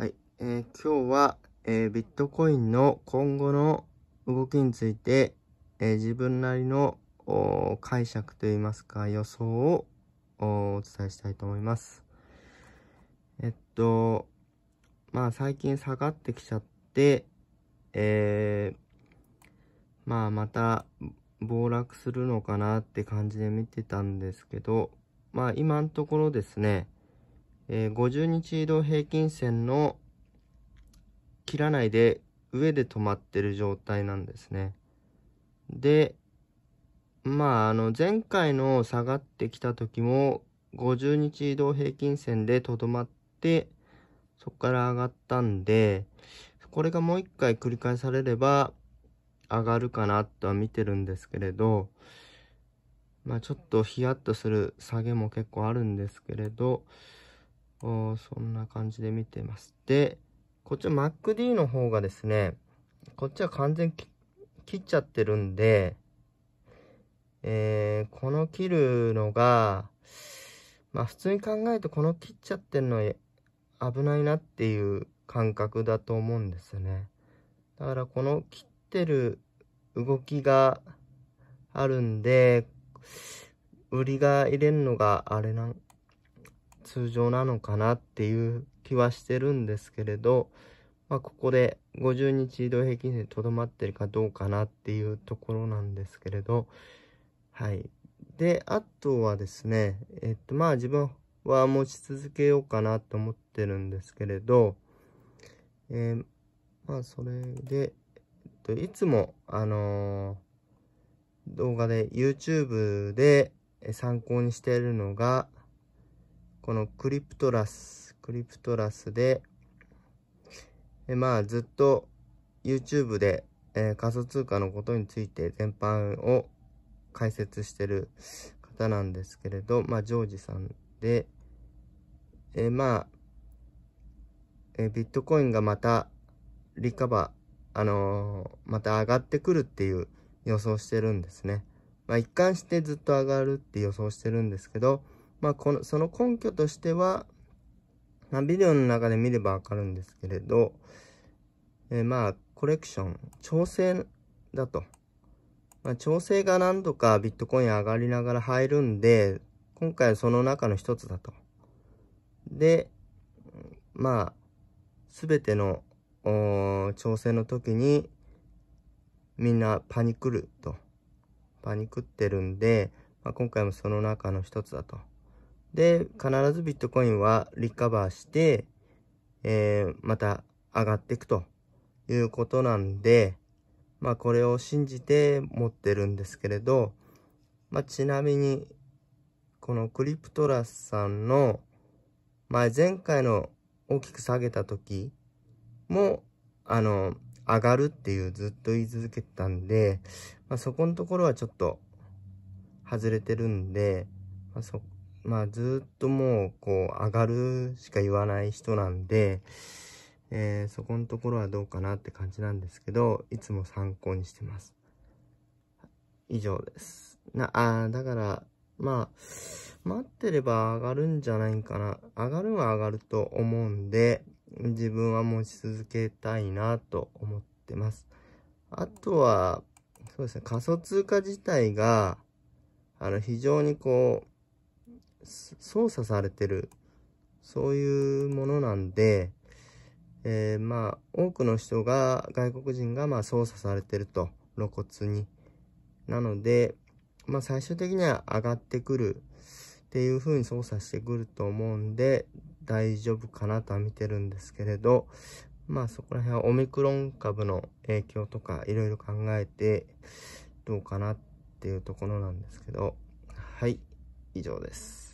はい。えー、今日は、えー、ビットコインの今後の動きについて、えー、自分なりの解釈といいますか予想をお伝えしたいと思います。えっと、まあ最近下がってきちゃって、えー、まあまた暴落するのかなって感じで見てたんですけど、まあ今のところですね、えー、50日移動平均線の切らないで上で止まってる状態なんですね。で、まあ、あの、前回の下がってきた時も、50日移動平均線でとどまって、そこから上がったんで、これがもう一回繰り返されれば、上がるかなとは見てるんですけれど、まあちょっとヒヤッとする下げも結構あるんですけれど、そんな感じで見てます。で、こっちは MacD の方がですね、こっちは完全切っちゃってるんで、えー、この切るのが、まあ普通に考えてこの切っちゃってるの危ないなっていう感覚だと思うんですね。だからこの切ってる動きがあるんで、売りが入れるのがあれなん、通常なのかなっていう気はしてるんですけれど、まあ、ここで50日移動平均線とどまってるかどうかなっていうところなんですけれど、はい。で、あとはですね、えっと、まあ自分は持ち続けようかなと思ってるんですけれど、えー、まあそれで、えっと、いつも、あのー、動画で YouTube で参考にしているのが、このクリプトラス、クリプトラスで、えまあ、ずっと YouTube で、えー、仮想通貨のことについて全般を解説してる方なんですけれど、まあ、ジョージさんで、えまあ、えー、ビットコインがまたリカバー、あのー、また上がってくるっていう予想してるんですね。まあ、一貫してずっと上がるって予想してるんですけど、まあ、この、その根拠としては、まあ、ビデオの中で見ればわかるんですけれど、えー、まあ、コレクション、調整だと。まあ、調整が何度かビットコイン上がりながら入るんで、今回はその中の一つだと。で、まあ、すべての調整の時にみんなパニクると。パニクってるんで、まあ、今回もその中の一つだと。で、必ずビットコインはリカバーして、えー、また上がっていくということなんで、まあこれを信じて持ってるんですけれど、まあちなみに、このクリプトラスさんの前、前回の大きく下げた時も、あの、上がるっていうずっと言い続けてたんで、まあそこのところはちょっと外れてるんで、まあ、そまあずっともうこう上がるしか言わない人なんで、えー、そこのところはどうかなって感じなんですけど、いつも参考にしてます。以上です。な、あだから、まあ、待ってれば上がるんじゃないかな。上がるは上がると思うんで、自分は持ち続けたいなと思ってます。あとは、そうですね、仮想通貨自体が、あの、非常にこう、操作されてる、そういうものなんで、えー、まあ、多くの人が、外国人が、まあ、操作されてると、露骨に。なので、まあ、最終的には上がってくるっていう風に操作してくると思うんで、大丈夫かなとは見てるんですけれど、まあ、そこら辺はオミクロン株の影響とか、いろいろ考えて、どうかなっていうところなんですけど、はい、以上です。